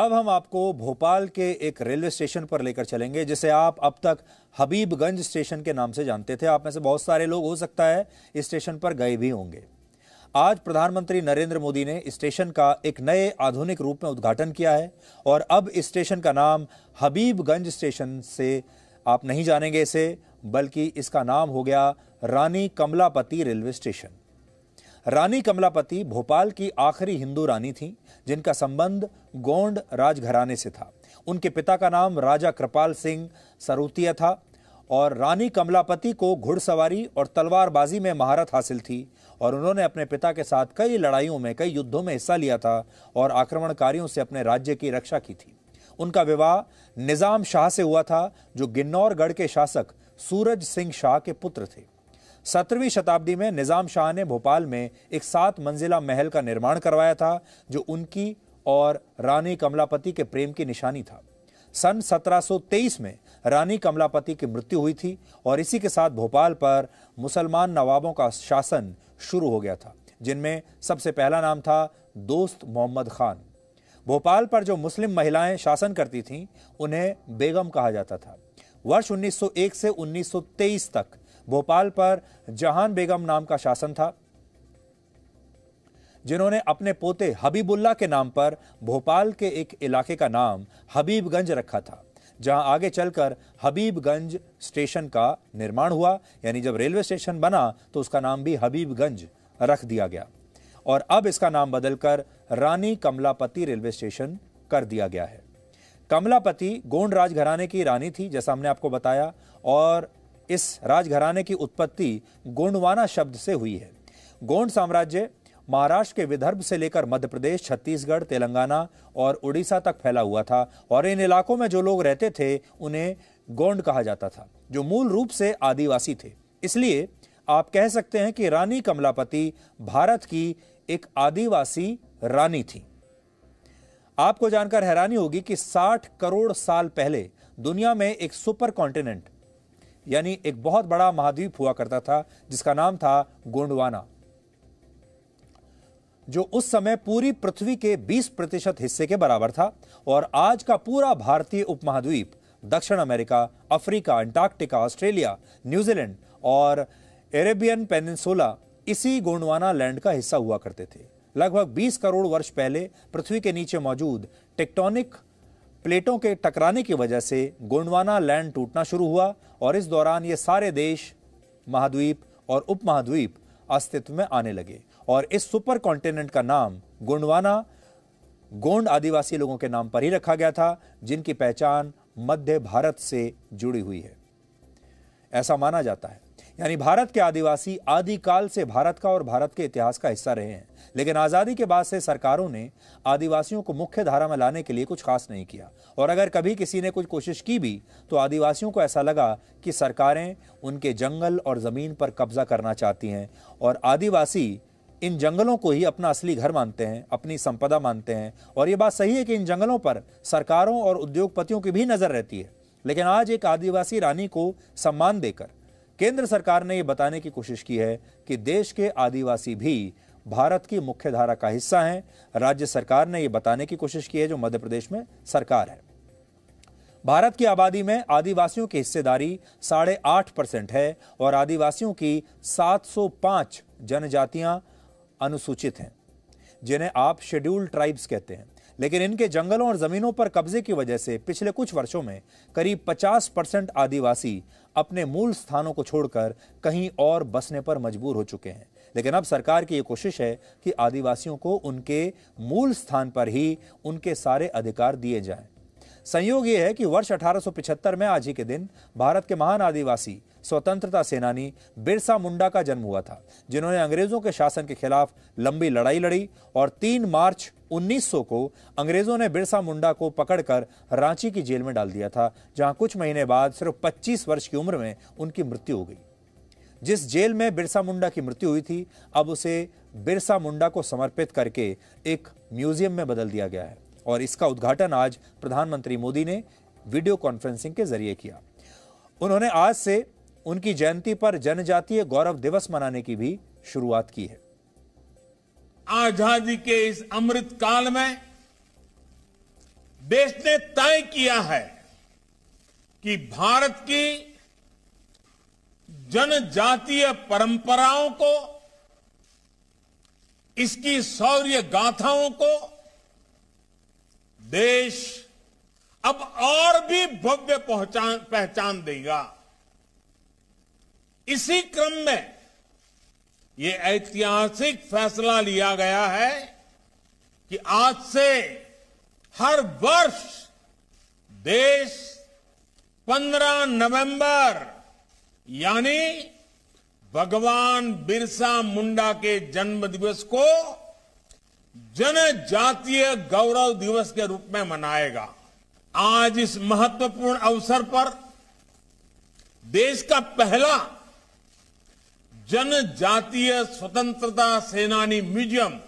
अब हम आपको भोपाल के एक रेलवे स्टेशन पर लेकर चलेंगे जिसे आप अब तक हबीबगंज स्टेशन के नाम से जानते थे आप में से बहुत सारे लोग हो सकता है इस स्टेशन पर गए भी होंगे आज प्रधानमंत्री नरेंद्र मोदी ने स्टेशन का एक नए आधुनिक रूप में उद्घाटन किया है और अब स्टेशन का नाम हबीबगंज स्टेशन से आप नहीं जानेंगे इसे बल्कि इसका नाम हो गया रानी कमलापति रेलवे स्टेशन रानी कमलापति भोपाल की आखिरी हिंदू रानी थी जिनका संबंध गोंड राजघराने से था उनके पिता का नाम राजा कृपाल सिंह सरूतिया था और रानी कमलापति को घुड़सवारी और तलवारबाजी में महारत हासिल थी और उन्होंने अपने पिता के साथ कई लड़ाइयों में कई युद्धों में हिस्सा लिया था और आक्रमणकारियों से अपने राज्य की रक्षा की थी उनका विवाह निज़ाम शाह से हुआ था जो गिन्नौरगढ़ के शासक सूरज सिंह शाह के पुत्र थे सत्रहवीं शताब्दी में निज़ाम शाह ने भोपाल में एक सात मंजिला महल का निर्माण करवाया था जो उनकी और रानी कमलापति के प्रेम की निशानी था सन 1723 में रानी कमलापति की मृत्यु हुई थी और इसी के साथ भोपाल पर मुसलमान नवाबों का शासन शुरू हो गया था जिनमें सबसे पहला नाम था दोस्त मोहम्मद खान भोपाल पर जो मुस्लिम महिलाएं शासन करती थीं उन्हें बेगम कहा जाता था वर्ष 1901 से 1923 तक भोपाल पर जहान बेगम नाम का शासन था जिन्होंने अपने पोते हबीबुल्ला के नाम पर भोपाल के एक इलाके का नाम हबीबगंज रखा था जहां आगे चलकर हबीबगंज स्टेशन का निर्माण हुआ यानी जब रेलवे स्टेशन बना तो उसका नाम भी हबीबगंज रख दिया गया और अब इसका नाम बदलकर रानी कमलापति रेलवे स्टेशन कर दिया गया है कमलापति गोंड राजघराने की रानी थी जैसा हमने आपको बताया और इस राजघराने की उत्पत्ति गोंडवाना शब्द से हुई है गोंड साम्राज्य महाराष्ट्र के विदर्भ से लेकर मध्य प्रदेश छत्तीसगढ़ तेलंगाना और उड़ीसा तक फैला हुआ था और इन इलाकों में जो लोग रहते थे उन्हें गोंड कहा जाता था जो मूल रूप से आदिवासी थे इसलिए आप कह सकते हैं कि रानी कमलापति भारत की एक आदिवासी रानी थी आपको जानकर हैरानी होगी कि 60 करोड़ साल पहले दुनिया में एक सुपर कॉन्टिनेंट यानी एक बहुत बड़ा महाद्वीप हुआ करता था जिसका नाम था गोंडवाना जो उस समय पूरी पृथ्वी के 20 प्रतिशत हिस्से के बराबर था और आज का पूरा भारतीय उपमहाद्वीप दक्षिण America Africa Antarctica Australia New Zealand और अरेबियन पेनिनसोला इसी गोंडवाना लैंड का हिस्सा हुआ करते थे लगभग 20 करोड़ वर्ष पहले पृथ्वी के नीचे मौजूद टेक्टोनिक प्लेटों के टकराने की वजह से गोंडवाना लैंड टूटना शुरू हुआ और इस दौरान ये सारे देश महाद्वीप और उप महाद्वीप अस्तित्व में आने लगे और इस सुपर कॉन्टिनेंट का नाम गोंडवाना गोंड आदिवासी लोगों के नाम पर ही रखा गया था जिनकी पहचान मध्य भारत से जुड़ी हुई है ऐसा माना जाता है यानी भारत के आदिवासी आदिकाल से भारत का और भारत के इतिहास का हिस्सा रहे हैं लेकिन आज़ादी के बाद से सरकारों ने आदिवासियों को मुख्य धारा में लाने के लिए कुछ खास नहीं किया और अगर कभी किसी ने कुछ कोशिश की भी तो आदिवासियों को ऐसा लगा कि सरकारें उनके जंगल और ज़मीन पर कब्जा करना चाहती हैं और आदिवासी इन जंगलों को ही अपना असली घर मानते हैं अपनी संपदा मानते हैं और ये बात सही है कि इन जंगलों पर सरकारों और उद्योगपतियों की भी नज़र रहती है लेकिन आज एक आदिवासी रानी को सम्मान देकर केंद्र सरकार ने यह बताने की कोशिश की है कि देश के आदिवासी भी भारत की मुख्य धारा का हिस्सा हैं राज्य सरकार ने यह बताने की कोशिश की है जो मध्य प्रदेश में सरकार है भारत की आबादी में आदिवासियों की हिस्सेदारी साढ़े आठ परसेंट है और आदिवासियों की 705 जनजातियां अनुसूचित हैं जिन्हें आप शेड्यूल्ड ट्राइब्स कहते हैं लेकिन इनके जंगलों और ज़मीनों पर कब्जे की वजह से पिछले कुछ वर्षों में करीब 50 परसेंट आदिवासी अपने मूल स्थानों को छोड़कर कहीं और बसने पर मजबूर हो चुके हैं लेकिन अब सरकार की ये कोशिश है कि आदिवासियों को उनके मूल स्थान पर ही उनके सारे अधिकार दिए जाएं संयोग ये है कि वर्ष 1875 में आज ही के दिन भारत के महान आदिवासी स्वतंत्रता सेनानी बिरसा मुंडा का जन्म हुआ था जिन्होंने अंग्रेजों के शासन के खिलाफ लंबी लड़ाई लड़ी और 3 मार्च 1900 को अंग्रेजों ने बिरसा मुंडा को पकड़कर रांची की जेल में डाल दिया था जहां कुछ महीने बाद सिर्फ पच्चीस वर्ष की उम्र में उनकी मृत्यु हो गई जिस जेल में बिरसा मुंडा की मृत्यु हुई थी अब उसे बिरसा मुंडा को समर्पित करके एक म्यूजियम में बदल दिया गया है और इसका उद्घाटन आज प्रधानमंत्री मोदी ने वीडियो कॉन्फ्रेंसिंग के जरिए किया उन्होंने आज से उनकी जयंती पर जनजातीय गौरव दिवस मनाने की भी शुरुआत की है आजादी के इस अमृत काल में देश ने तय किया है कि भारत की जनजातीय परंपराओं को इसकी शौर्य गाथाओं को देश अब और भी भव्य पहचान पहचान देगा इसी क्रम में ये ऐतिहासिक फैसला लिया गया है कि आज से हर वर्ष देश 15 नवंबर यानी भगवान बिरसा मुंडा के जन्म दिवस को जनजातीय गौरव दिवस के रूप में मनाएगा आज इस महत्वपूर्ण अवसर पर देश का पहला जनजातीय स्वतंत्रता सेनानी म्यूजियम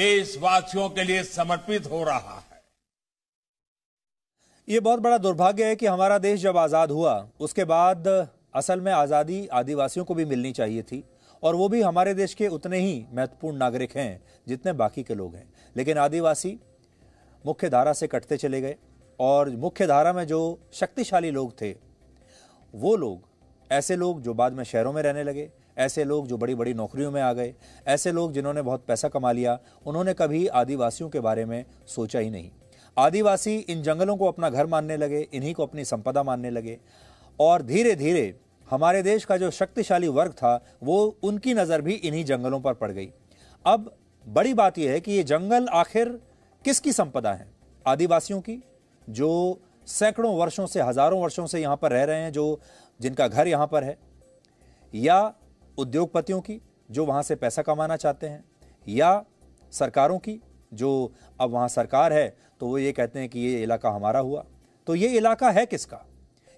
देशवासियों के लिए समर्पित हो रहा है ये बहुत बड़ा दुर्भाग्य है कि हमारा देश जब आज़ाद हुआ उसके बाद असल में आज़ादी आदिवासियों को भी मिलनी चाहिए थी और वो भी हमारे देश के उतने ही महत्वपूर्ण नागरिक हैं जितने बाकी के लोग हैं लेकिन आदिवासी मुख्य धारा से कटते चले गए और मुख्य धारा में जो शक्तिशाली लोग थे वो लोग ऐसे लोग जो बाद में शहरों में रहने लगे ऐसे लोग जो बड़ी बड़ी नौकरियों में आ गए ऐसे लोग जिन्होंने बहुत पैसा कमा लिया उन्होंने कभी आदिवासियों के बारे में सोचा ही नहीं आदिवासी इन जंगलों को अपना घर मानने लगे इन्हीं को अपनी संपदा मानने लगे और धीरे धीरे हमारे देश का जो शक्तिशाली वर्ग था वो उनकी नज़र भी इन्हीं जंगलों पर पड़ गई अब बड़ी बात यह है कि ये जंगल आखिर किसकी संपदा है आदिवासियों की जो सैकड़ों वर्षों से हज़ारों वर्षों से यहाँ पर रह रहे हैं जो जिनका घर यहाँ पर है या उद्योगपतियों की जो वहाँ से पैसा कमाना चाहते हैं या सरकारों की जो अब वहाँ सरकार है तो वो ये कहते हैं कि ये इलाका हमारा हुआ तो ये इलाका है किसका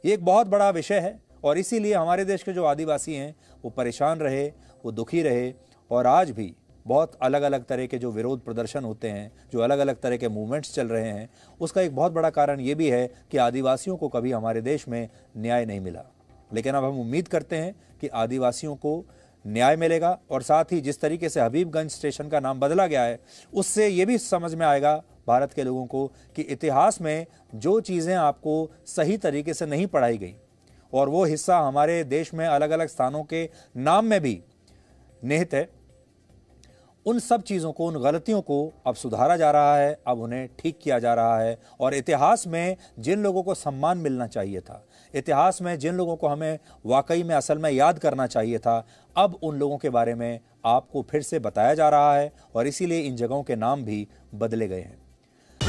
ये एक बहुत बड़ा विषय है और इसीलिए हमारे देश के जो आदिवासी हैं वो परेशान रहे वो दुखी रहे और आज भी बहुत अलग अलग तरह के जो विरोध प्रदर्शन होते हैं जो अलग अलग तरह के मूवमेंट्स चल रहे हैं उसका एक बहुत बड़ा कारण ये भी है कि आदिवासियों को कभी हमारे देश में न्याय नहीं मिला लेकिन अब हम उम्मीद करते हैं कि आदिवासियों को न्याय मिलेगा और साथ ही जिस तरीके से हबीबगंज स्टेशन का नाम बदला गया है उससे ये भी समझ में आएगा भारत के लोगों को कि इतिहास में जो चीज़ें आपको सही तरीके से नहीं पढ़ाई गई और वो हिस्सा हमारे देश में अलग अलग स्थानों के नाम में भी निहित है उन सब चीज़ों को उन गलतियों को अब सुधारा जा रहा है अब उन्हें ठीक किया जा रहा है और इतिहास में जिन लोगों को सम्मान मिलना चाहिए था इतिहास में जिन लोगों को हमें वाकई में असल में याद करना चाहिए था अब उन लोगों के बारे में आपको फिर से बताया जा रहा है और इसीलिए इन जगहों के नाम भी बदले गए हैं